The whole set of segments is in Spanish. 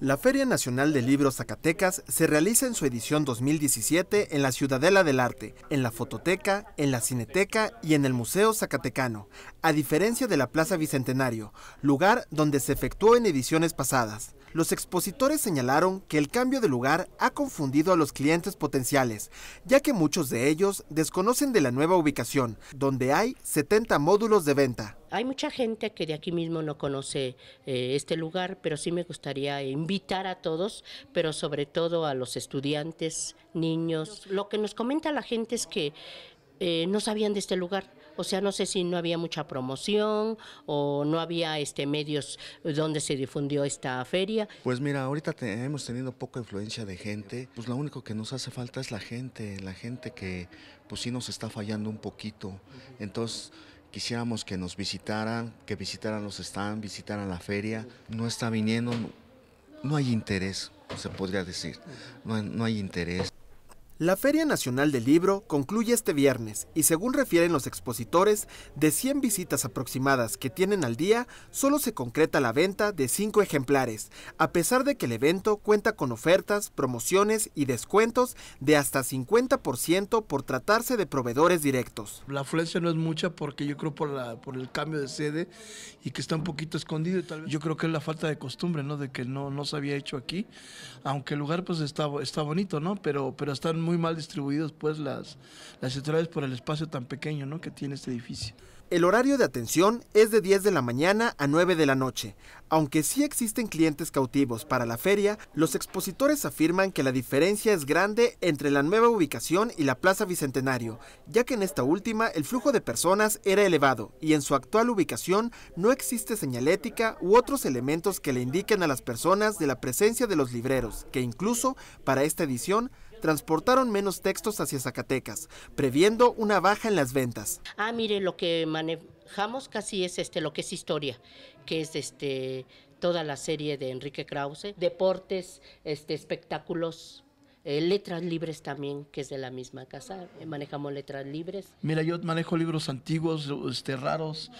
La Feria Nacional de Libros Zacatecas se realiza en su edición 2017 en la Ciudadela del Arte, en la Fototeca, en la Cineteca y en el Museo Zacatecano, a diferencia de la Plaza Bicentenario, lugar donde se efectuó en ediciones pasadas los expositores señalaron que el cambio de lugar ha confundido a los clientes potenciales, ya que muchos de ellos desconocen de la nueva ubicación, donde hay 70 módulos de venta. Hay mucha gente que de aquí mismo no conoce eh, este lugar, pero sí me gustaría invitar a todos, pero sobre todo a los estudiantes, niños. Lo que nos comenta la gente es que eh, no sabían de este lugar. O sea, no sé si no había mucha promoción o no había este medios donde se difundió esta feria. Pues mira, ahorita hemos tenido poca influencia de gente. Pues lo único que nos hace falta es la gente, la gente que pues sí nos está fallando un poquito. Entonces quisiéramos que nos visitaran, que visitaran los stands, visitaran la feria. No está viniendo, no hay interés, se podría decir. No, no hay interés. La Feria Nacional del Libro concluye este viernes y según refieren los expositores, de 100 visitas aproximadas que tienen al día, solo se concreta la venta de 5 ejemplares, a pesar de que el evento cuenta con ofertas, promociones y descuentos de hasta 50% por tratarse de proveedores directos. La afluencia no es mucha porque yo creo por, la, por el cambio de sede y que está un poquito escondido. tal Yo creo que es la falta de costumbre, ¿no? De que no, no se había hecho aquí, aunque el lugar pues está, está bonito, ¿no? Pero, pero están muy mal distribuidos pues las, las entradas por el espacio tan pequeño ¿no? que tiene este edificio. El horario de atención es de 10 de la mañana a 9 de la noche. Aunque sí existen clientes cautivos para la feria, los expositores afirman que la diferencia es grande entre la nueva ubicación y la Plaza Bicentenario, ya que en esta última el flujo de personas era elevado y en su actual ubicación no existe señalética u otros elementos que le indiquen a las personas de la presencia de los libreros, que incluso para esta edición transportaron menos textos hacia Zacatecas, previendo una baja en las ventas. Ah, mire, lo que manejamos casi es este, lo que es historia, que es este toda la serie de Enrique Krause, deportes, este, espectáculos, eh, letras libres también, que es de la misma casa. manejamos letras libres. Mira, yo manejo libros antiguos, este, raros,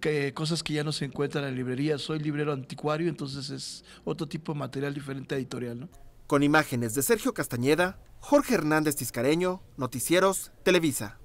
que, cosas que ya no se encuentran en la librería. Soy librero anticuario, entonces es otro tipo de material diferente a editorial, ¿no? Con imágenes de Sergio Castañeda, Jorge Hernández Tiscareño, Noticieros, Televisa.